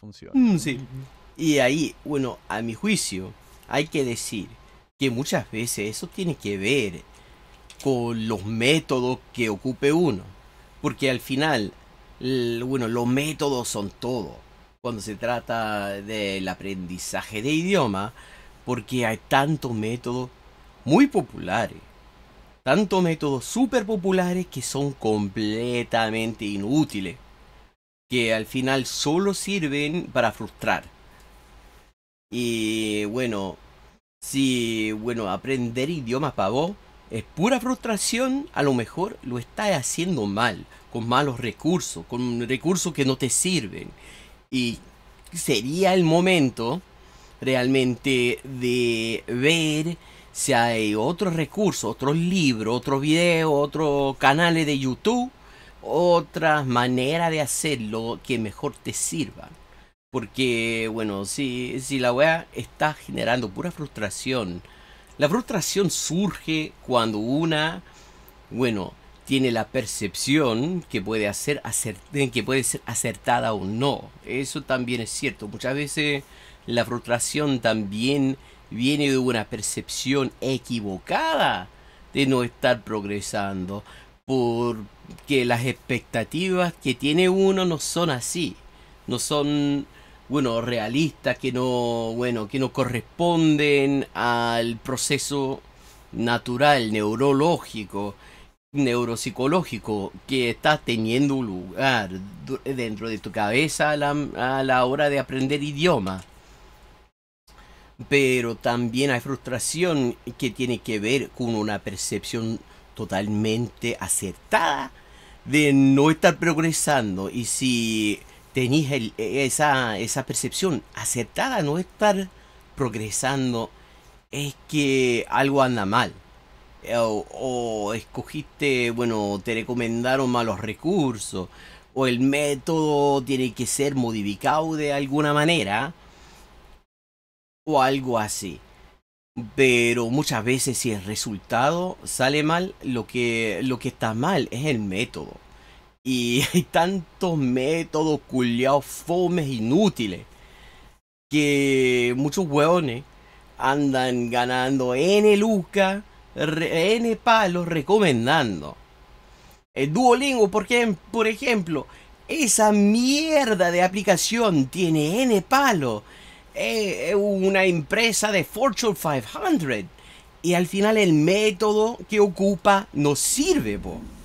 funciona. Mm, sí. Y ahí, bueno, a mi juicio, hay que decir que muchas veces eso tiene que ver con los métodos que ocupe uno. Porque al final, bueno, los métodos son todo. Cuando se trata del aprendizaje de idioma, porque hay tantos métodos muy populares. Tantos métodos súper populares que son completamente inútiles que al final solo sirven para frustrar. Y bueno, si bueno, aprender idiomas para vos es pura frustración, a lo mejor lo estás haciendo mal, con malos recursos, con recursos que no te sirven. Y sería el momento realmente de ver si hay otros recursos, otros libros, otros videos, otros canales de YouTube otra manera de hacerlo que mejor te sirva Porque, bueno, si, si la wea está generando pura frustración, la frustración surge cuando una, bueno, tiene la percepción que puede, hacer que puede ser acertada o no. Eso también es cierto. Muchas veces la frustración también viene de una percepción equivocada de no estar progresando porque las expectativas que tiene uno no son así, no son bueno, realistas que no, bueno, que no corresponden al proceso natural, neurológico, neuropsicológico que está teniendo lugar dentro de tu cabeza a la hora de aprender idioma. Pero también hay frustración que tiene que ver con una percepción totalmente acertada de no estar progresando y si tenéis esa, percepción acertada, no estar progresando, es que algo anda mal. o, escogiste, bueno, te recomendaron malos recursos, o el método tiene que ser modificado de alguna manera, o algo así pero muchas veces si el resultado sale mal, lo que, lo que está mal es el método. Y hay tantos métodos culiados, fomes, inútiles, que muchos hueones andan ganando N lucas, N palos recomendando. El Duolingo, porque por ejemplo, esa mierda de aplicación tiene N palos es eh, eh, una empresa de Fortune 500. Y al final el método que ocupa nos sirve, po.